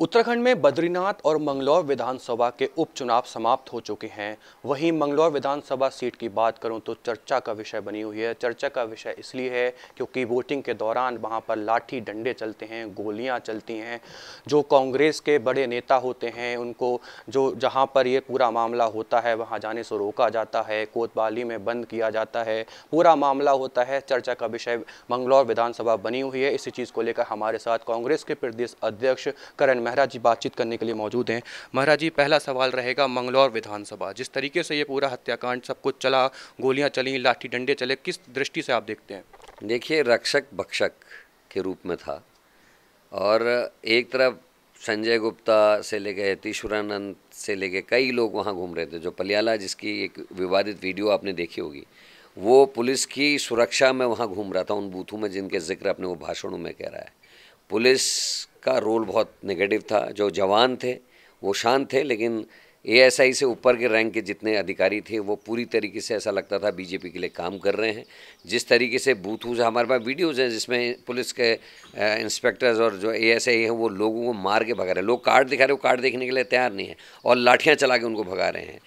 उत्तराखंड में बद्रीनाथ और मंगलौर विधानसभा के उपचुनाव समाप्त हो चुके हैं वहीं मंगलौर विधानसभा सीट की बात करूं तो चर्चा का विषय बनी हुई है चर्चा का विषय इसलिए है क्योंकि वोटिंग के दौरान वहां पर लाठी डंडे चलते हैं गोलियां चलती हैं जो कांग्रेस के बड़े नेता होते हैं उनको जो जहाँ पर ये पूरा मामला होता है वहाँ जाने से रोका जाता है कोतवाली में बंद किया जाता है पूरा मामला होता है चर्चा का विषय मंगलौर विधानसभा बनी हुई है इसी चीज़ को लेकर हमारे साथ कांग्रेस के प्रदेश अध्यक्ष करण मेहरा जी बातचीत करने के लिए मौजूद हैं मेहरा जी पहला सवाल रहेगा मंगलौर विधानसभा जिस तरीके से ये पूरा हत्याकांड सब कुछ चला गोलियां चली लाठी डंडे चले किस दृष्टि से आप देखते हैं देखिए रक्षक भक्षक के रूप में था और एक तरफ संजय गुप्ता से ले गए तीशुरानंद से लेके कई लोग वहाँ घूम रहे थे जो पलियाला जिसकी एक विवादित वीडियो आपने देखी होगी वो पुलिस की सुरक्षा में वहाँ घूम रहा था उन बूथों में जिनके जिक्र अपने वो भाषणों में कह रहा है पुलिस का रोल बहुत नेगेटिव था जो जवान थे वो शांत थे लेकिन एएसआई से ऊपर के रैंक के जितने अधिकारी थे वो पूरी तरीके से ऐसा लगता था बीजेपी के लिए काम कर रहे हैं जिस तरीके से बूथ वूथ हमारे पास वीडियोज़ हैं जिसमें पुलिस के इंस्पेक्टर्स और जो एएसआई हैं वो लोगों को मार के भगा रहे हैं लोग कार्ड दिखा रहे हो कार्ड देखने के लिए तैयार नहीं है और लाठियाँ चला के उनको भगा रहे हैं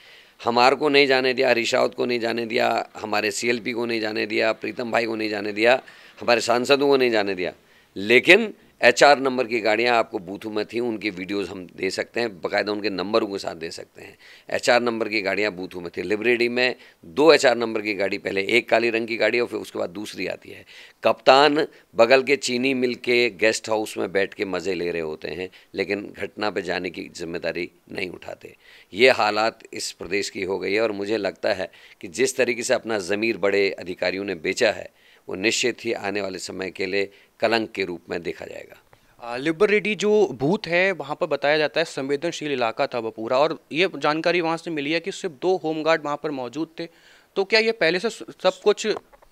हमार को नहीं जाने दिया रिशावत को नहीं जाने दिया हमारे सी को नहीं जाने दिया प्रीतम भाई को नहीं जाने दिया हमारे सांसदों को नहीं जाने दिया लेकिन एच नंबर की गाड़ियाँ आपको बूथों में थी उनकी वीडियोज़ हम दे सकते हैं बाकायदा उनके नंबरों के साथ दे सकते हैं एच नंबर की गाड़ियाँ बूथों में थी लिबरेडी में दो एच नंबर की गाड़ी पहले एक काली रंग की गाड़ी और फिर उसके बाद दूसरी आती है कप्तान बगल के चीनी मिल के गेस्ट हाउस में बैठ के मज़े ले रहे होते हैं लेकिन घटना पर जाने की जिम्मेदारी नहीं उठाते ये हालात इस प्रदेश की हो गई है और मुझे लगता है कि जिस तरीके से अपना ज़मीर बड़े अधिकारियों ने बेचा है वो निश्चित ही आने वाले समय के लिए कलंक के रूप में देखा जाएगा लिबर रेडी जो बूथ है वहाँ पर बताया जाता है संवेदनशील इलाका था वह पूरा और ये जानकारी वहाँ से मिली है कि सिर्फ दो होम गार्ड वहाँ पर मौजूद थे तो क्या ये पहले से सब कुछ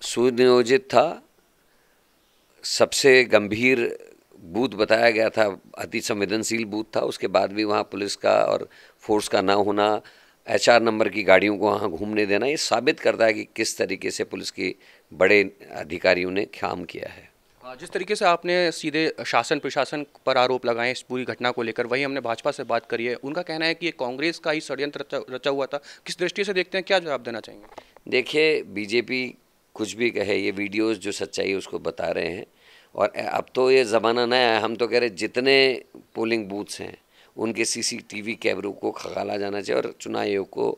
सुनियोजित था सबसे गंभीर बूथ बताया गया था अति संवेदनशील बूथ था उसके बाद भी वहाँ पुलिस का और फोर्स का ना होना एचआर नंबर की गाड़ियों को वहाँ घूमने देना ये साबित करता है कि किस तरीके से पुलिस की बड़े अधिकारियों ने काम किया है जिस तरीके से आपने सीधे शासन प्रशासन पर आरोप लगाए इस पूरी घटना को लेकर वही हमने भाजपा से बात करी है उनका कहना है कि ये कांग्रेस का ही षड्यंत्र रचा हुआ था किस दृष्टि से देखते हैं क्या जवाब देना चाहेंगे देखिए बीजेपी कुछ भी कहे ये वीडियोस जो सच्चाई है उसको बता रहे हैं और अब तो ये ज़माना नया है हम तो कह रहे जितने पोलिंग बूथ्स हैं उनके वी कैमरों को खगाला जाना चाहिए और चुनाव आयोग को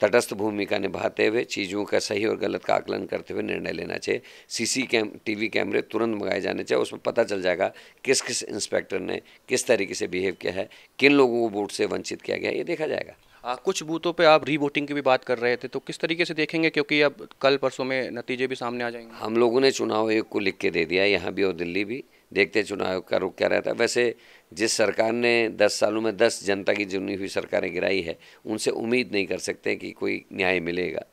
तटस्थ भूमिका निभाते हुए चीज़ों का सही और गलत का आकलन करते हुए निर्णय लेना चाहिए सीसी कैम टीवी कैमरे तुरंत मंगाए जाने चाहिए उसमें पता चल जाएगा किस किस इंस्पेक्टर ने किस तरीके से बिहेव किया है किन लोगों को वोट से वंचित किया गया ये देखा जाएगा आ, कुछ बूथों पे आप री वोटिंग की भी बात कर रहे थे तो किस तरीके से देखेंगे क्योंकि अब कल परसों में नतीजे भी सामने आ जाएंगे हम लोगों ने चुनाव आयोग को लिख के दे दिया यहाँ भी और दिल्ली भी देखते चुनाव का रुख क्या रहता है वैसे जिस सरकार ने 10 सालों में 10 जनता की जुनी हुई सरकारें गिराई है उनसे उम्मीद नहीं कर सकते कि कोई न्याय मिलेगा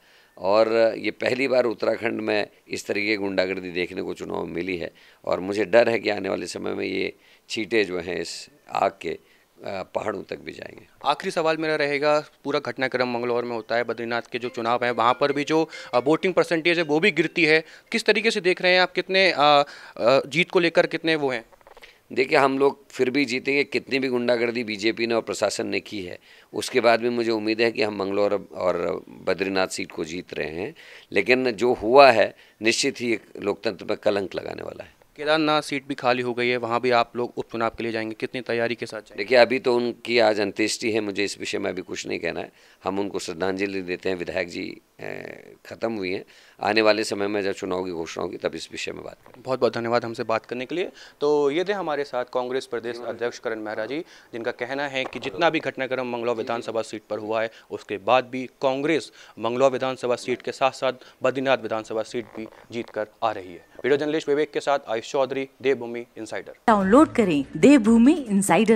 और ये पहली बार उत्तराखंड में इस तरीके की गुंडागर्दी देखने को चुनाव मिली है और मुझे डर है कि आने वाले समय में ये छीटे जो हैं इस आग के पहाड़ों तक भी जाएंगे आखिरी सवाल मेरा रहेगा पूरा घटनाक्रम मंगलौर में होता है बद्रीनाथ के जो चुनाव हैं वहाँ पर भी जो वोटिंग परसेंटेज है वो भी गिरती है किस तरीके से देख रहे हैं आप कितने जीत को लेकर कितने वो हैं देखिए हम लोग फिर भी जीतेंगे कितनी भी गुंडागर्दी बीजेपी ने और प्रशासन ने की है उसके बाद भी मुझे उम्मीद है कि हम मंगलौर और बद्रीनाथ सीट को जीत रहे हैं लेकिन जो हुआ है निश्चित ही एक लोकतंत्र में कलंक लगाने वाला है केदारनाथ सीट भी खाली हो गई है वहाँ भी आप लोग उपचुनाव के लिए जाएंगे कितनी तैयारी के साथ देखिए अभी तो उनकी आज अंत्येष्टि है मुझे इस विषय में अभी कुछ नहीं कहना है हम उनको श्रद्धांजलि देते हैं विधायक जी ख़त्म हुई हैं आने वाले समय में जब चुनाव की घोषणा होगी तब इस विषय में बात करें बहुत बहुत धन्यवाद हमसे बात करने के लिए तो ये थे हमारे साथ कांग्रेस प्रदेश अध्यक्ष करण मेहरा जी जिनका कहना है कि जितना भी घटनाक्रम मंगलौर विधानसभा सीट पर हुआ है उसके बाद भी कांग्रेस मंगलौर विधानसभा सीट के साथ साथ बद्रीनाथ विधानसभा सीट भी जीत कर आ रही है वीडियो जर्नलिस्ट विवेक के साथ आयुष चौधरी देवभूमि इंसाइडर डाउनलोड करें देवभूमि इंसाइडर